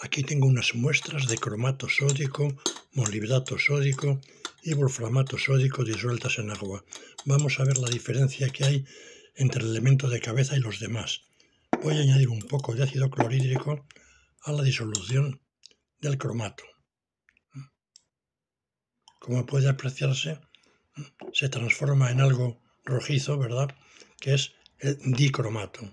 Aquí tengo unas muestras de cromato sódico, molibdato sódico y wolframato sódico disueltas en agua. Vamos a ver la diferencia que hay entre el elemento de cabeza y los demás. Voy a añadir un poco de ácido clorhídrico a la disolución del cromato. Como puede apreciarse, se transforma en algo rojizo, ¿verdad? Que es el dicromato.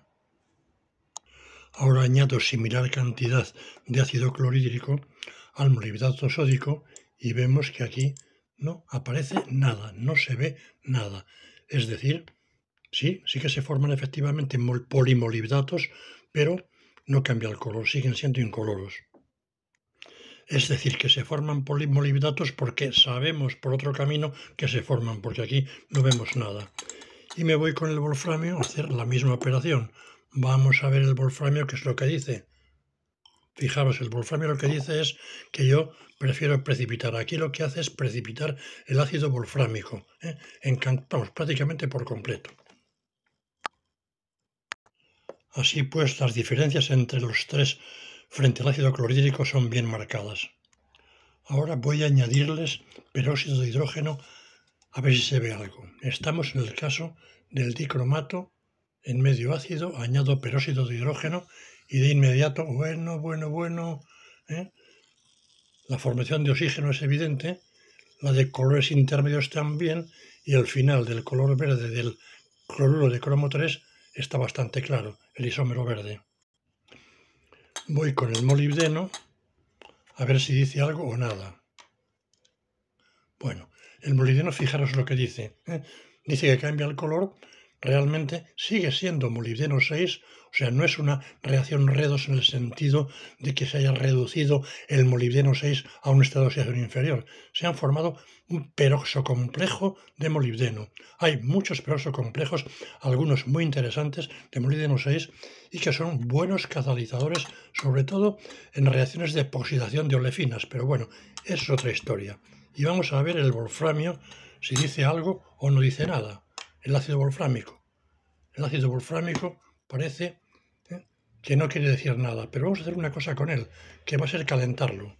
Ahora añado similar cantidad de ácido clorhídrico al molibdato sódico y vemos que aquí no aparece nada, no se ve nada. Es decir, sí, sí que se forman efectivamente polimolibdatos, pero no cambia el color, siguen siendo incoloros. Es decir, que se forman polimolibdatos porque sabemos por otro camino que se forman, porque aquí no vemos nada. Y me voy con el wolframio a hacer la misma operación. Vamos a ver el wolframio, ¿qué es lo que dice. Fijaros, el wolframio lo que dice es que yo prefiero precipitar. Aquí lo que hace es precipitar el ácido Wolframico. Encantamos ¿eh? prácticamente por completo. Así pues, las diferencias entre los tres frente al ácido clorhídrico son bien marcadas. Ahora voy a añadirles peróxido de hidrógeno a ver si se ve algo. Estamos en el caso del dicromato en medio ácido, añado peróxido de hidrógeno y de inmediato, bueno, bueno, bueno, ¿eh? la formación de oxígeno es evidente, la de colores intermedios también, y el final del color verde del cloruro de cromo 3 está bastante claro, el isómero verde. Voy con el molibdeno a ver si dice algo o nada. Bueno, el molibdeno, fijaros lo que dice. ¿eh? Dice que cambia el color realmente sigue siendo molibdeno 6, o sea, no es una reacción redos en el sentido de que se haya reducido el molibdeno 6 a un estado de oxidación inferior. Se han formado un peroxo complejo de molibdeno. Hay muchos peroxo complejos, algunos muy interesantes de molibdeno 6 y que son buenos catalizadores, sobre todo en reacciones de oxidación de olefinas, pero bueno, es otra historia. Y vamos a ver el wolframio si dice algo o no dice nada el ácido wolfrámico. El ácido wolfrámico parece ¿eh? que no quiere decir nada, pero vamos a hacer una cosa con él, que va a ser calentarlo.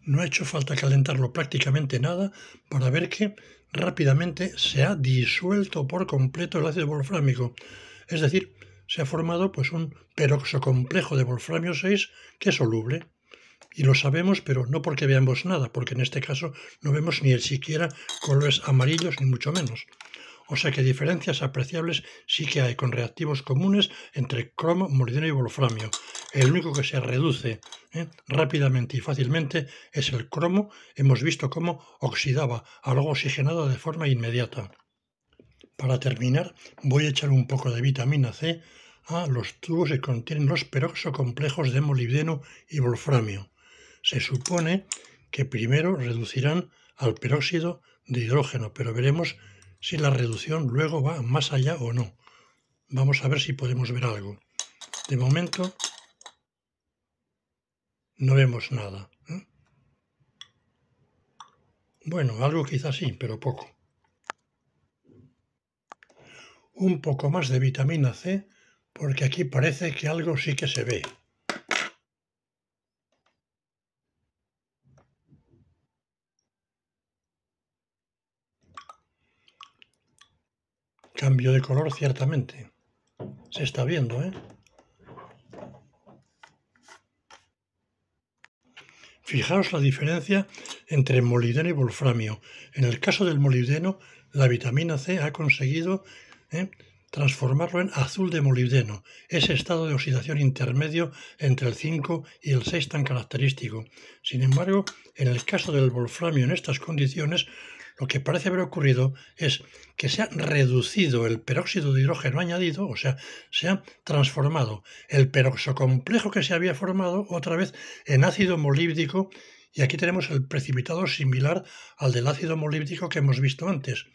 No ha hecho falta calentarlo prácticamente nada para ver que rápidamente se ha disuelto por completo el ácido wolfrámico. Es decir, se ha formado pues un complejo de wolframio 6 que es soluble. Y lo sabemos, pero no porque veamos nada, porque en este caso no vemos ni el siquiera colores amarillos, ni mucho menos. O sea que diferencias apreciables sí que hay con reactivos comunes entre cromo, molibdeno y wolframio. El único que se reduce ¿eh? rápidamente y fácilmente es el cromo. Hemos visto cómo oxidaba algo oxigenado de forma inmediata. Para terminar, voy a echar un poco de vitamina C a. Los tubos que contienen los complejos de molibdeno y wolframio. Se supone que primero reducirán al peróxido de hidrógeno, pero veremos si la reducción luego va más allá o no. Vamos a ver si podemos ver algo. De momento no vemos nada. ¿eh? Bueno, algo quizás sí, pero poco. Un poco más de vitamina C porque aquí parece que algo sí que se ve. Cambio de color, ciertamente. Se está viendo, ¿eh? Fijaos la diferencia entre molibdeno y wolframio. En el caso del molibdeno, la vitamina C ha conseguido ¿eh? transformarlo en azul de molibdeno, ese estado de oxidación intermedio entre el 5 y el 6 tan característico. Sin embargo, en el caso del volframio en estas condiciones, lo que parece haber ocurrido es que se ha reducido el peróxido de hidrógeno añadido, o sea, se ha transformado el peroxocomplejo que se había formado otra vez en ácido molíbdico y aquí tenemos el precipitado similar al del ácido molíbdico que hemos visto antes,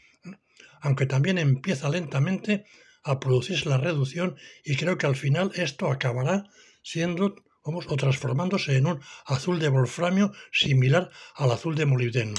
aunque también empieza lentamente a producirse la reducción y creo que al final esto acabará siendo o transformándose en un azul de wolframio similar al azul de molibdeno.